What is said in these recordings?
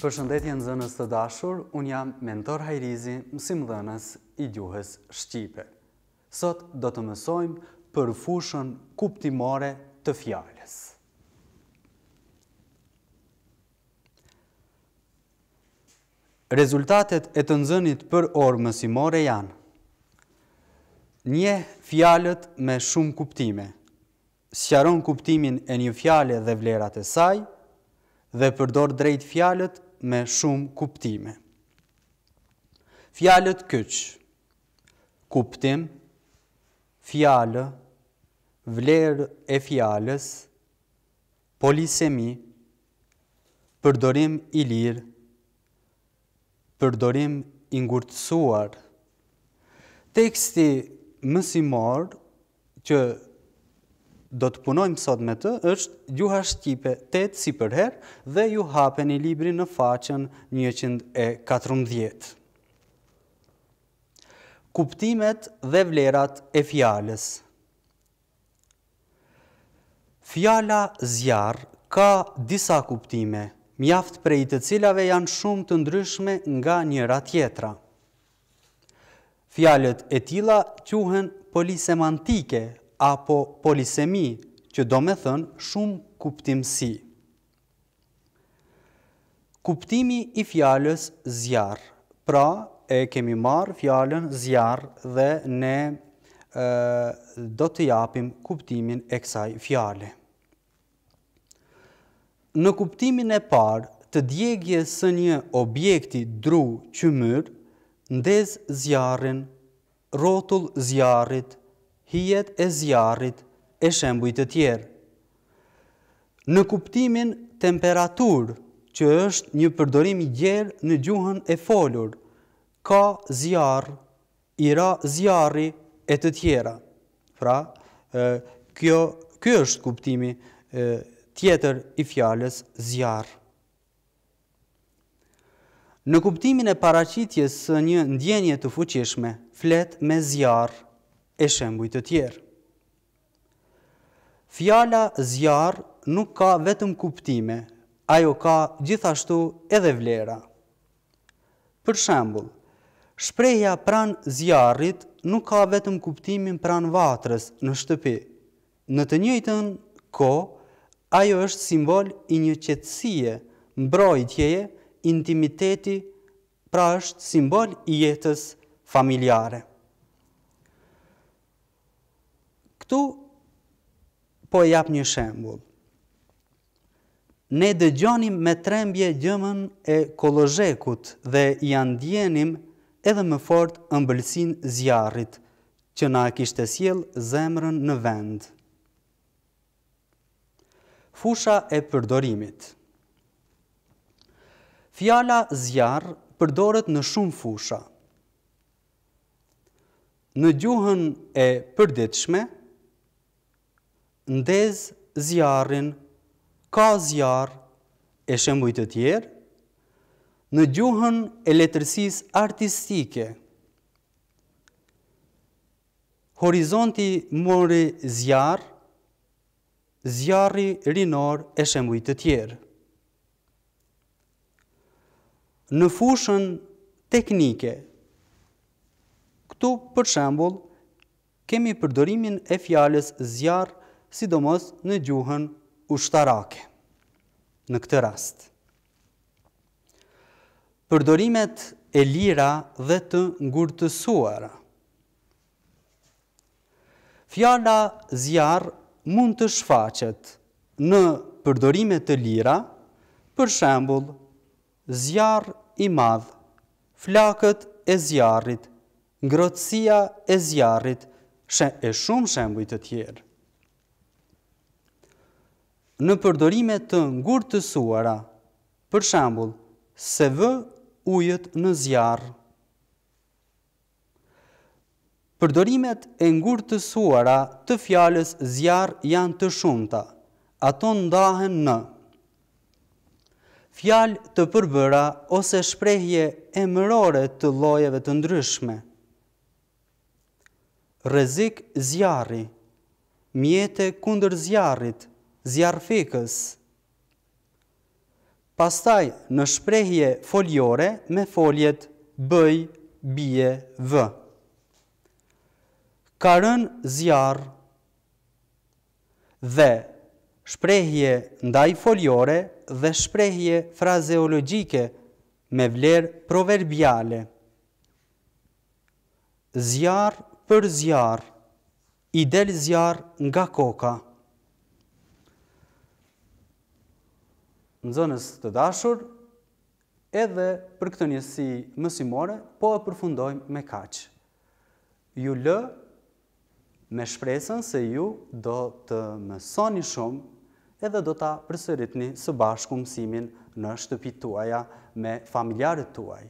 Për shëndetje në zënës të dashur, unë jam mentor Hajrizi, mësim dhënës i gjuhës Shqipe. Sot do të mësojmë për fushën kuptimore të fjales. Rezultatet e të nëzënit për orë mësimore janë nje fjalët me shumë kuptime. Sqaron kuptimin e një fjale dhe vlerat e saj dhe përdor drejt fjalët me shumë kuptime. Fjalët kyç. Kuptim, fjalë, vlerë e fjalës, polisemi, përdorim i lirë, përdorim i ngurtësuar. Teksti mësimor që do të punojmë sot me të, është gjuha Shqipe 8 si përher dhe ju hapen i libri në faqen 114. Kuptimet dhe vlerat e fjales Fjala zjarë ka disa kuptime, mjaft prej të cilave janë shumë të ndryshme nga njëra tjetra. Fjalët e tila quhen polisemantike apo polisemi, që do me thënë shumë kuptimësi. Kuptimi i fjalës zjarë, pra e kemi marë fjalën zjarë dhe ne do të japim kuptimin e kësaj fjale. Në kuptimin e parë të djegje së një objekti dru që mërë, ndez zjarin, rotull zjarit, hijet e zjarit, e shembuj të tjerë. Në kuptimin temperatur, që është një përdorim i gjerë në gjuhën e folur, ka zjarë, ira zjarri e të tjera. Pra, kjo, kjo është kuptimi tjetër i fjales zjarë. Në kuptimin e paracitjes së një ndjenje të fuqishme, flet me zjarë e shembuj të tjerë. Fjala zjarë nuk ka vetëm kuptime, ajo ka gjithashtu edhe vlera. Për shembul, shpreja pran zjarit nuk ka vetëm kuptimin pran vatrës në shtëpi. Në të njëjtën ko, ajo është simbol i një qetsie, mbrojtjeje, intimiteti pra është simbol i jetës familjare. Këtu po e japë një shembul. Ne dëgjonim me trembje gjëmën e kolozhekut dhe i andjenim edhe më fort ëmbëlsin zjarit që na kishte siel zemrën në vend. Fusha e përdorimit Fjala zjarë përdoret në shumë fusha. Në gjuhën e përdetshme, ndez zjarën, ka zjarë, e shembuj të tjerë, në gjuhën e letërsis artistike, horizonti mori zjarë, zjarëri rinor e shembuj të tjerë në fushën teknike. Këtu, për shembul, kemi përdorimin e fjales zjarë, sidomos në gjuhën ushtarake, në këtë rast. Përdorimet e lira dhe të ngurtësuara. Fjala zjarë mund të shfaqet në përdorimet e lira, për shembul, zjarë i madhë, flakët e zjarit, ngrotësia e zjarit, shen e shumë shembuj të tjerë. Në përdorime të ngurë të suara, për shembul, se vë ujët në zjarë. Përdorimet e ngurë të suara të fjales zjarë janë të shumëta, ato ndahen në, fjalë të përbëra ose shprehje e mërore të lojeve të ndryshme. Rezik zjarri, mjete kunder zjarrit, zjarëfikës. Pastaj në shprehje foljore me foljet bëj, bje, vë. Karën zjarë dhe shprejhje ndaj foljore dhe shprejhje frazeologike me vlerë proverbiale. Zjarë për zjarë, i delë zjarë nga koka. Në të dashur, edhe për këtë njësi mësimore, po e përfundojmë me kaqë. Ju lë me shpresën se ju do të mësoni shumë edhe do ta përsëritni së bashku mësimin në shtëpi tuaja me familjarët tuaj.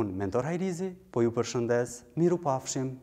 Unë mentor Hajrizi, po ju përshëndes, miru pafshim.